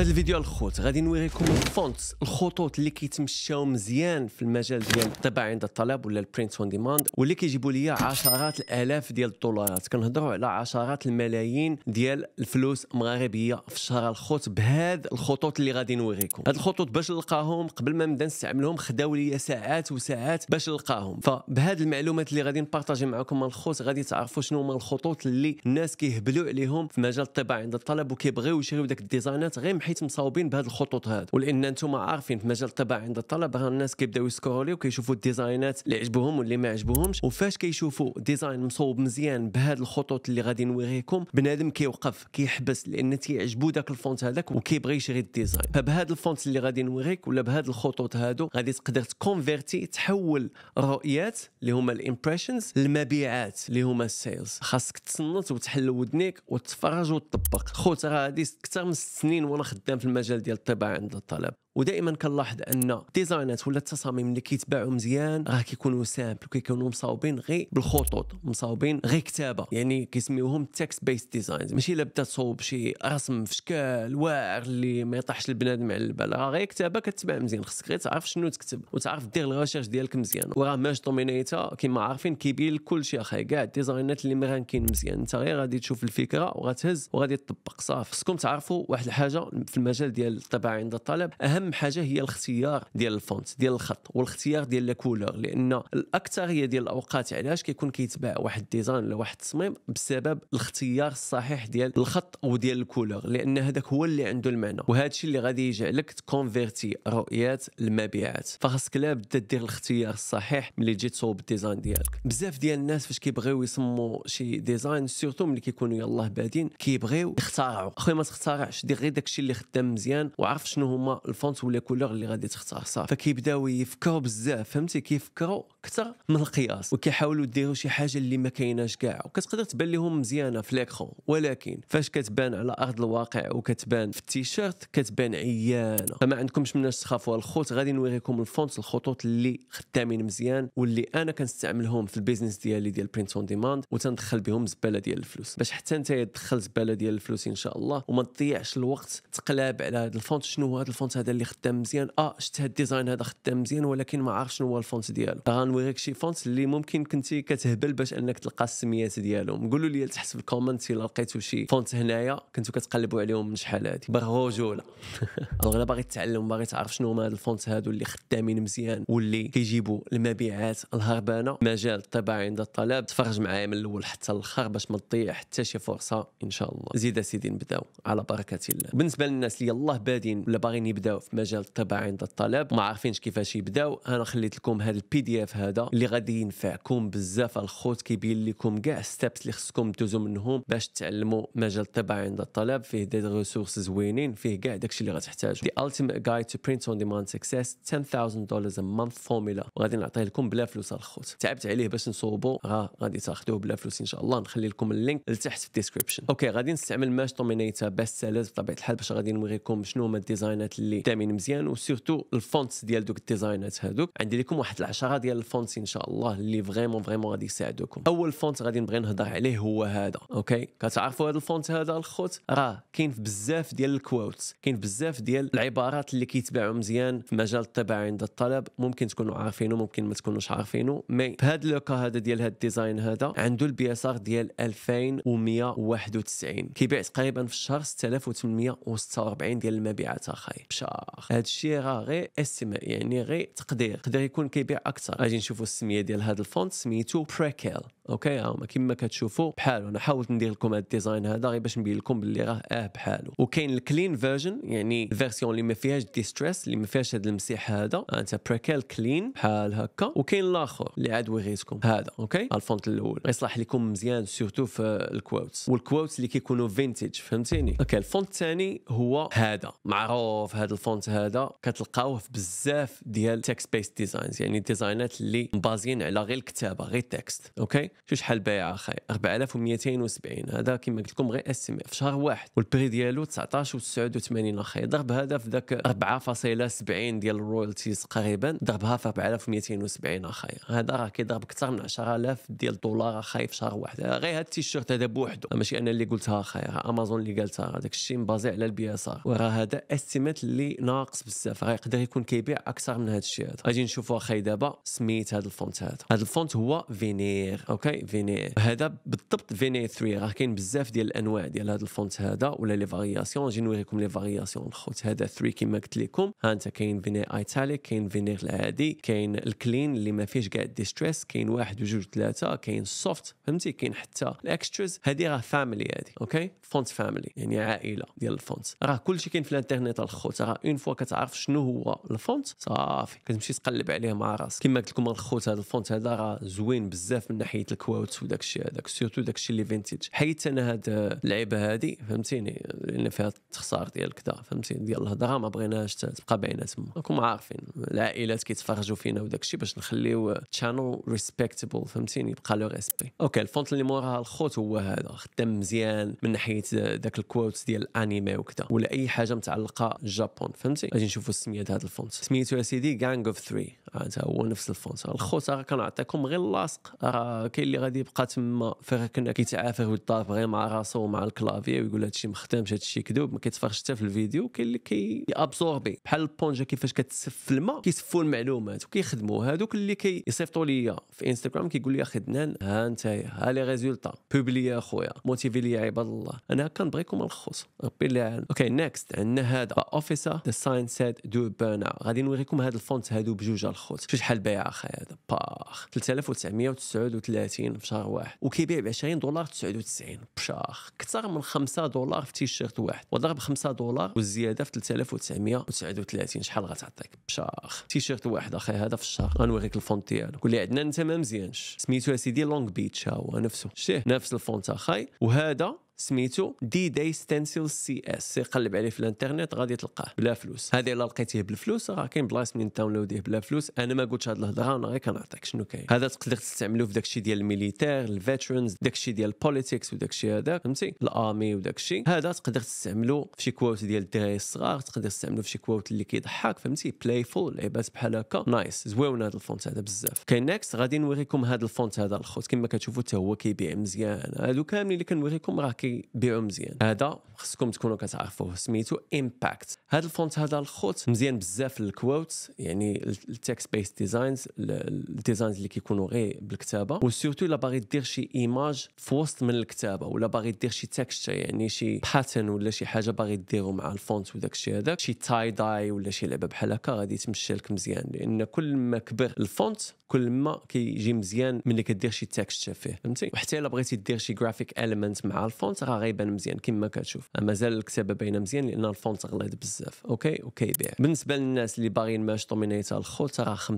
في هذا الفيديو الخوت غادي نوريكم الفونتس الخطوط اللي كيتمشاو مزيان في المجال ديال الطباعه عند الطلب ولا البرينت اون ديماند واللي كيجيبوا لي عشرات الالاف ديال الدولارات كنهضروا على عشرات الملايين ديال الفلوس مغاربيه في الشهر الخوت بهاد الخطوط اللي غادي نوريكم هاد الخطوط باش نلقاهم قبل ما نبدا نستعملهم خداو لي ساعات وساعات باش نلقاهم فبهاد المعلومات اللي غادي نبارطاجي معكم الخوت غادي تعرفوا شنو هما الخطوط اللي الناس كيهبلوا عليهم في مجال الطباعه عند الطلب وكيبغيو يشريو داك الديزاينات غير حيت مصاوبين بهاد الخطوط هاد ولان انتم عارفين في مجال الطباعه عند الطلبه الناس كيبداو يسكرولي وكيشوفوا الديزاينات اللي عجبهم واللي ما عجبهمش وفاش كيشوفوا ديزاين مصوب مزيان بهاد الخطوط اللي غادي نوريكم بنادم كيوقف كيحبس لان تيعجبو داك الفونت هذاك وكيبغي يشري الديزاين فبهاد الفونت اللي غادي نوريك ولا بهاد الخطوط هادو غادي تقدر تكونفيرتي تحول الرؤيات اللي هما الامبريشنز للمبيعات اللي هما السيلز خاصك تصنت وتحل ودنيك وتفرج وتطبق خوت راه هادي اكثر من سنين وانا خدام في المجال ديال الطباعه عند الطلب ودائما كنلاحظ ان ديزاينات ولا التصاميم اللي كيتباعوا مزيان راه كيكونوا سامبل كيكونوا مصاوبين غير بالخطوط مصاوبين غير كتابه يعني كيسميوهم تكست بيس ديزاينز ماشي الا بدا تصوب شي رسم في شكل واعر اللي ما يطيحش البنادم على البال راه غير كتابه كتباع مزيان خصك غير تعرف شنو تكتب وتعرف دير الريشيرش ديالك مزيان وراه ماج دومينيتا كيما عارفين كيبين كل شيء اخي كاع الديزاينات اللي مغانكين مزيان انت غير غادي تشوف الفكره وغتهز وغادي تطبق صافي خصكم تعرفوا واحد الحاجه في المجال ديال الطباعه عند الطلب اهم اهم حاجه هي الاختيار ديال الفونت ديال الخط والاختيار ديال لا كولور لان الاكثريه ديال الاوقات علاش كيكون كيتباع واحد ديزاين ولا واحد التصميم بسبب الاختيار الصحيح ديال الخط وديال الكولور لان هذاك هو اللي عنده المعنى وهذا الشيء اللي غادي يجعلك تكونفيرتي رؤيات المبيعات فخاصك لا بدا دير الاختيار الصحيح ملي تجي تصوب الديزاين ديالك بزاف ديال الناس فاش كيبغيو يسموا شي ديزاين سيرتو ملي كيكونوا يلاه بادين كيبغيو يخترعوا اخويا ما تختارعش دير غير داك الشيء اللي خدام مزيان وعرف شنو هما الفونت الفونت ولا كولور اللي غادي تختار صافي فكيبداو يفكروا بزاف فهمتي كيفكروا اكثر من القياس وكيحاولوا يديروا شي حاجه اللي ما كايناش كاع وكتقدر تبان لهم مزيانه في ليكرون ولكن فاش كتبان على ارض الواقع وكتبان في التيشيرت كتبان عيانه فما عندكمش مناش تخافوا الخوت غادي نوريكم الفونت الخطوط اللي خدامين مزيان واللي انا كنستعملهم في البيزنس ديالي ديال برينت اون ديماند وتندخل بهم زباله ديال الفلوس باش حتى انت تدخل زباله ديال الفلوس ان شاء الله وما تضيعش الوقت تقلاب على هذا الفونت شنو هو هذا الفونت هذا اللي خدام مزيان اه شفت هاد الديزاين هذا خدام مزيان ولكن ما عارف شنو هو الفونت ديالو غنوريك شي فونت اللي ممكن كنتي كتهبل باش انك تلقى السميات ديالهم قولوا لي تحت في الكومنت الا لقيتوا شي فونت هنايا كنتو كتقلبوا عليهم من شحال هادي بالرجوله الغلا باغي تتعلم باغي تعرف شنو هما هاد الفونت هادو اللي خدامين مزيان واللي كيجيبوا المبيعات الهربانه مجال الطباعه عند الطلب تفرج معايا من الاول حتى الاخر باش ما تضيع حتى شي فرصه ان شاء الله زيد سيدي نبداو على بركه الله بالنسبه للناس اللي يلاه بادين ولا باغيين يبداو في في مجال الطباعه عند الطلاب ما عارفينش كيفاش يبداو انا خليت لكم هذا البي دي اف هذا اللي غادي ينفعكم بزاف الخوت كيبين لكم كاع ستابس اللي خصكم تدوزوا منهم باش تعلموا مجال الطباعه عند الطلاب فيه دي ريسورس زوينين فيه كاع داكشي اللي غتحتاجوا The Ultimate Guide to Print on Demand Success 10000 دولار a month formula وغادي نعطيه لكم بلا فلوس الخوت تعبت عليه باش نصوبو راه غادي تاخذوه بلا فلوس ان شاء الله نخلي لكم اللينك لتحت في الديسكريبشن اوكي غادي نستعمل ماش دومينيتا بس سيلز بطبيعه الحال باش غادي نوريكم شنو هما الديزاينات اللي كاملين مزيان وسيرتو الفونتس ديال دوك الديزاينات هادوك عندي لكم واحد العشرة ديال الفونتس ان شاء الله اللي فريمون فريمون غادي يساعدوكم اول فونت غادي نبغي نهضر عليه هو هذا اوكي كتعرفوا هذا الفونت هذا الخوت راه كاين بزاف ديال الكوتس كاين بزاف ديال العبارات اللي كيتباعوا مزيان في مجال الطباعه عند الطلب ممكن تكونوا عارفينه ممكن ما تكونوش عارفينه مي هذا لوكا هذا ديال هذا الديزاين هذا عنده البي اس ار ديال 2191 كيبيع تقريبا في الشهر 6846 ديال المبيعات اخاي بشار هذا الشيء راه غير استماع يعني غير تقدير يقدر يكون كيبيع اكثر غادي نشوفوا السميه ديال هذا الفونت سميتو بريكيل اوكي هما آه، كما كتشوفوا بحالو انا حاولت ندير لكم هذا الديزاين هذا غير باش نبين لكم باللي راه اه بحالو وكاين الكلين فيرجن يعني الفيرسيون اللي ما فيهاش ديستريس اللي ما فيهاش هذا المسيح هذا آه، انت بريكال كلين بحال هكا وكاين الاخر اللي عاد وريتكم هذا اوكي الفونت الاول يصلح لكم مزيان سورتو في الكوتس والكوتس اللي كيكونوا فينتج فهمتيني اوكي الفونت الثاني هو هذا معروف هذا الفونت هذا كتلقاوه في بزاف ديال تكست بيست ديزاينز يعني ديزاينات اللي مبازين على غير الكتابه غير تكست اوكي شو شحال بايع اخي 4270 هذا كما قلت لكم غير اس ام في شهر واحد والبري ديالو 19 و89 اخي ضرب هذا في ذاك 4.70 ديال الرويالتيز تقريبا ضربها في 4270 اخي هذا راه كيضرب اكثر من 10000 ديال الدولار اخي في شهر واحد غير هاد التيشيرت هذا بوحدو ماشي انا اللي قلتها اخي امازون اللي قالتها هذاك الشيء مبازي على البي اس ار وراه هذا استيمات اللي ناقص بزاف راه يقدر يكون كيبيع اكثر من هذا الشيء هذا غادي نشوفوا اخي دابا سميت هذا الفونت هذا هذا الفونت هو فينير اوكي فيني هذا بالضبط فيني 3 راه كاين بزاف ديال الانواع ديال هذا الفونت هذا ولا لي فارياسيون نجي نوريكم لي فارياسيون خوت هذا 3 كما قلت لكم ها انت كاين فيني ايتاليك كاين فيني العادي كاين الكلين اللي ما فيهش كاع ديستريس كاين واحد وجوج ثلاثه كاين السوفت فهمتي كاين حتى الاكستراز هذه راه فاميلي هذه اوكي فونت فاميلي يعني عائله ديال الفونت راه كلشي كاين في الانترنيت الخوت راه اون فوا كتعرف شنو هو الفونت صافي كتمشي تقلب عليه مع راسك كما قلت لكم الخوت هذا الفونت هذا راه زوين بزاف من ناحيه الكوتس الكواوت وداك الشيء هذاك سيرتو داك الشيء اللي فينتيج حيت انا هاد اللعيبه هادي فهمتيني لان فيها التخسار ديال كذا فهمتيني ديال الهضره ما بغيناش تبقى باينه تما راكم عارفين العائلات كيتفرجوا فينا وداك الشيء باش نخليو تشانل ريسبكتبل فهمتيني يبقى لو ريسبي اوكي الفونت اللي موراها الخوت هو هذا خدام مزيان من ناحيه داك الكوتس ديال الانيمي وكذا ولا اي حاجه متعلقه جابون فهمتي غادي نشوفوا السميه ديال هذا الفونت سميتو يا سيدي جانج اوف 3 هذا هو نفس الفونت الخوت راه كنعطيكم غير اللاصق راه كاين اللي غادي يبقى تما فيها كنا كيتعافر ويطاف غير مع راسو ومع الكلافي ويقول هادشي ما خدامش هادشي كذوب ما كيتفرجش حتى في الفيديو كاين اللي كيابسوربي بحال البونجا كيفاش كتسف في الماء كيسفوا المعلومات وكيخدموا هادوك اللي كيصيفطوا ليا في انستغرام كيقول لي دنان ها انت ها لي ريزولتا بوبلي يا اخويا موتيفي لي عباد الله انا كنبغيكم الخوت ربي اللي عالم اوكي نيكست عندنا هذا اوفيسر ذا ساين سيد دو بيرن غادي نوريكم هاد الفونت هادو بجوج الخوت شوف شحال بايع اخي هذا باخ 3939 في شهر واحد وكيبيع ب 20 دولار 99 بشاخ اكثر من 5 دولار في تيشيرت واحد وضرب 5 دولار والزياده في 3939 شحال غتعطيك بشاخ تيشيرت واحد اخي هذا في الشهر غنوريك الفونت ديالو واللي عندنا انت ما مزيانش سميتو اسيدي لونغ بيتش ها هو نفسه شتيه نفس الفونت اخي وهذا سميتو دي داي ستنسيل سي اس قلب عليه في الانترنت غادي تلقاه بلا فلوس هذه الا لقيتيه بالفلوس راه كاين بلايص منين تاونلوديه بلا فلوس انا ما قلتش هاد الهضره انا غير كنعطيك شنو كاين هذا تقدر تستعملو في داكشي ديال الميليتير الفيترنز داكشي ديال البوليتيكس وداكشي هذا فهمتي الارمي وداكشي هذا تقدر تستعملو في شي كوات ديال الدراري الصغار تقدر تستعملو في شي كوات اللي كيضحك فهمتي بلايفول لعبات بحال هكا نايس زويون هذا الفونت هذا بزاف كاين نيكست غادي نوريكم هذا الفونت هذا الخوت كما كتشوفوا حتى هو كيبيع مزيان هادو كاملين اللي كنوريكم راه كي شي مزيان هذا خصكم تكونوا كتعرفوه سميتو امباكت هذا الفونت هذا الخوت مزيان بزاف للكووت يعني التكست بيس ديزاينز الديزاينز اللي كيكونوا غير بالكتابه وسيرتو الا باغي دير شي ايماج في وسط من الكتابه ولا باغي دير شي تكست يعني شي باترن ولا شي حاجه باغي ديرو مع الفونت وداك الشيء هذاك شي تاي داي ولا شي لعبه بحال هكا غادي تمشي لك مزيان لان كل ما كبر الفونت كل ما كيجي مزيان ملي كدير شي تكست فيه فهمتي وحتى الا بغيتي دير شي جرافيك اليمنت مع الفونت الفونت راه غيبان مزيان كما كتشوف مازال الكتابه باينه مزيان لان الفونت غليظ بزاف اوكي وكيبيع بالنسبه للناس اللي باغيين ماش دومينيتا الخوت راه 50%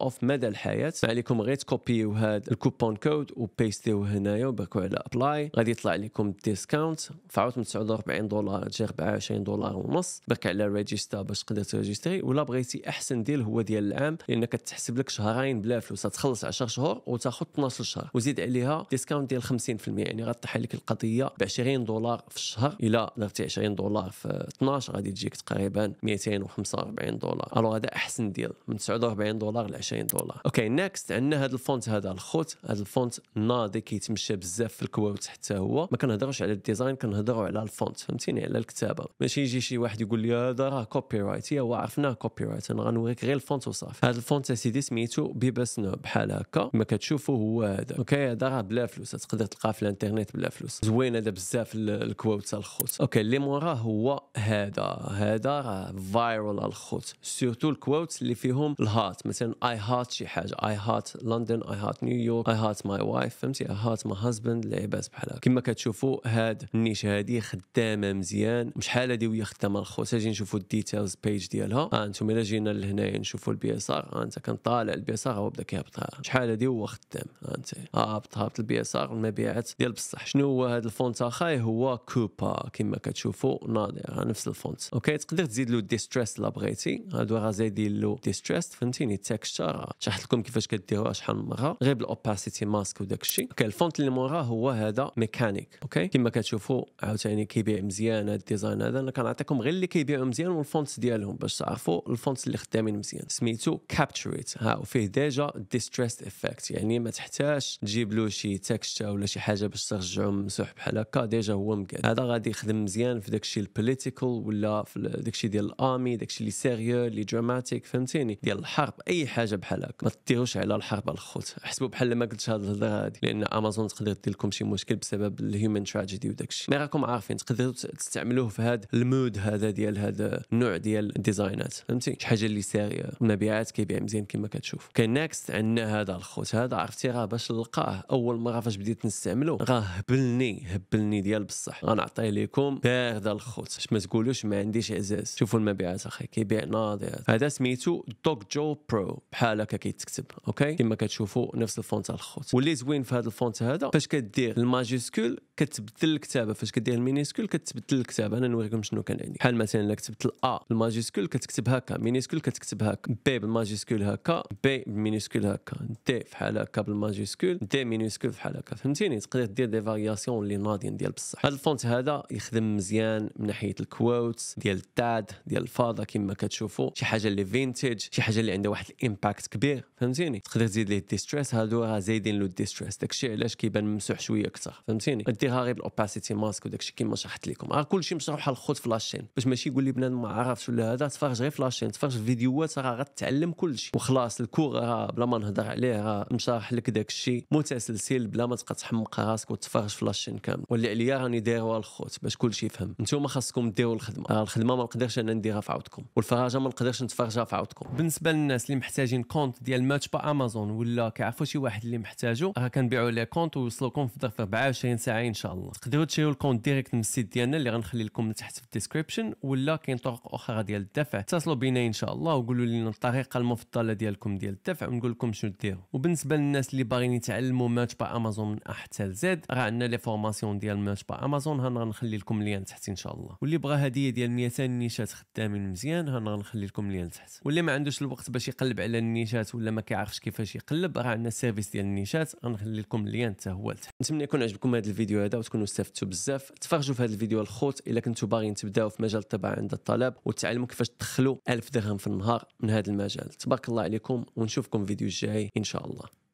اوف مدى الحياه ما عليكم غير تكوبيو هاد الكوبون كود وبيستيوه هنايا وباكو على ابلاي غادي يطلع لكم الديسكاونت فعاوت من 49 دولار تجي 24 دولار ونص برك على ريجيستا باش تقدر تريجيستري ولا بغيتي احسن ديل هو ديال العام لان كتحسب لك شهرين بلا فلوس تخلص 10 شهور وتاخذ 12 شهر وزيد عليها ديسكاونت ديال 50% يعني غطيح لك القضيه العاديه ب 20 دولار في الشهر الا درتي 20 دولار في 12 غادي تجيك تقريبا 245 دولار الو هذا احسن ديال من 49 دولار ل 20 دولار اوكي نيكست عندنا هذا الفونت هذا الخوت هذا الفونت ناضي كيتمشى بزاف في الكويت حتى هو ما كنهضروش على الديزاين كنهضروا على الفونت فهمتيني على الكتابه ماشي يجي شي واحد يقول لي هذا راه كوبي رايت هو عرفناه كوبي رايت انا غنوريك غير الفونت وصافي هذا الفونت اسيدي سميتو بيبس نو بحال هكا ما كتشوفوا هو هذا اوكي هذا راه بلا فلوس تقدر تلقاه في الانترنت بلا فلوس زوين زوين هذا بزاف الكوت تاع الخوت اوكي اللي موراه هو هذا هذا راه فايرال الخوت سورتو الكوت اللي فيهم الهات مثلا اي هات شي حاجه اي هات لندن اي هات نيويورك اي هات ماي وايف فهمتي اي هات ماي هازبند لعباس بحال هكا كما كتشوفوا هاد النيشه هادي خدامه مزيان شحال هادي وهي خدامه الخوت اجي نشوفوا الديتيلز بيج ديالها ها آه، انتم الا جينا لهنايا نشوفوا البي اس ار ها آه، انت كنطالع البي اس ار هو بدا كيهبط شحال هادي هو خدام ها آه، انت هابط هابط البي اس ار المبيعات ديال بصح شنو هو هذا الفونت اخاي هو كوبا كما كتشوفوا ناضي نفس الفونت اوكي تقدر تزيد له ديستريس لا بغيتي هادو راه زايدين له ديستريس فهمتيني التكستشر شرحت لكم كيفاش كديروها شحال من مره غير بالاوباسيتي ماسك وداك الشيء اوكي الفونت اللي موراه هو هذا ميكانيك اوكي كما كتشوفوا عاوتاني كيبيع مزيان هاد الديزاين هذا انا كنعطيكم غير اللي كيبيعوا مزيان والفونت ديالهم باش تعرفوا الفونت اللي خدامين مزيان سميتو كابتشريت ها وفيه ديجا ديستريس افكت يعني ما تحتاج تجيب له شي تكستشر ولا شي حاجه باش ترجعو مسوح بحال بحال هكا ديجا هو مقاد هذا غادي يخدم مزيان في داكشي البوليتيكال ولا في داكشي ديال الامي داكشي اللي سيريو اللي دراماتيك فهمتيني ديال الحرب اي حاجه بحال هكا ما تديروش على الحرب الخوت حسبوا بحال اللي ما قلتش هذه الهضره هادي لان امازون تقدر دير لكم شي مشكل بسبب الهيومن تراجيدي وداكشي مي راكم عارفين تقدروا تستعملوه في هذا المود هذا ديال هذا النوع ديال الديزاينات فهمتي شي حاجه اللي سيريو المبيعات كيبيع مزيان كما كتشوف كاين نيكست عندنا هذا الخوت هذا عرفتي راه باش نلقاه اول مره فاش بديت نستعملو راه هبلني هبلني ديال بصح غنعطيه لكم ذا الخوت باش ما تقولوش ما عنديش عزاز شوفوا المبيعات اخي كيبيع ناضي هذا سميتو دوك جو برو بحال هكا كيتكتب اوكي كما كتشوفوا نفس الفونت تاع الخوت واللي زوين في هذا الفونت هذا فاش كدير الماجيسكول كتبدل الكتابه فاش كدير المينيسكول كتبدل الكتابه انا نوريكم شنو كان عندي بحال مثلا الا كتبت الا الماجيسكول كتكتب هكا مينيسكول كتكتب هكا بي بالماجيسكول هكا بي بالمينيسكول هكا دي فحال هكا بالماجيسكول دي مينيسكول فحال هكا فهمتيني تقدر دير دي فارياسيون اللي الماضيين ديال بصح هذا الفونت هذا يخدم مزيان من ناحيه الكوتس ديال التاد ديال الفاضه كما كتشوفوا شي حاجه اللي فينتج شي حاجه اللي عندها واحد الامباكت كبير فهمتيني تقدر تزيد ليه الديستريس هادو راه زايدين له الديستريس داكشي علاش كيبان ممسوح شويه اكثر فهمتيني ديرها غير بالاوباسيتي ماسك وداكشي كما شرحت لكم راه كلشي مشروح الخوت في لاشين باش ماشي يقول لي بنادم ما عرفش ولا هذا تفرج غير في لاشين تفرج في فيديوهات راه غتعلم كلشي وخلاص الكور راه بلا ما نهضر عليه راه مشرح لك داكشي متسلسل بلا ما تبقى تحمق راسك وتفرج في لاشين كامل الخدمه واللي عليا راني دايرها الخوت باش كلشي يفهم نتوما خاصكم ديروا الخدمه آه، الخدمه ما نقدرش انا نديرها في عاودكم والفراجه ما نقدرش نتفرجها في عاودكم بالنسبه للناس اللي محتاجين كونت ديال ماتش با امازون ولا كيعرفوا شي واحد اللي محتاجو راه كنبيعوا ليه كونت ويوصلوكم في ظرف 24 ساعه ان شاء الله تقدروا تشريو الكونت ديريكت من السيت ديالنا اللي غنخلي لكم من تحت في الديسكريبشن ولا كاين طرق اخرى ديال الدفع اتصلوا بينا ان شاء الله وقولوا لنا الطريقه المفضله ديالكم ديال الدفع ونقول لكم شنو ديروا وبالنسبه للناس اللي باغيين يتعلموا ماتش با امازون من احتى لزد راه عندنا لي فورماسيون لابليكاسيون ديال با امازون هنا غنخلي لكم ليان تحت ان شاء الله واللي بغى هديه ديال 200 نيشات خدامين مزيان هنا غنخلي لكم ليان تحت واللي ما عندوش الوقت باش يقلب على النيشات ولا ما كيعرفش كيفاش يقلب راه عندنا السيرفيس ديال النيشات غنخلي لكم ليان حتى هو تحت نتمنى يكون عجبكم هذا الفيديو هذا وتكونوا استفدتوا بزاف تفرجوا في هذا الفيديو الخوت الا كنتوا باغيين تبداو في مجال الطباعه عند الطلاب وتعلموا كيفاش تدخلوا 1000 درهم في النهار من هذا المجال تبارك الله عليكم ونشوفكم في الفيديو الجاي ان شاء الله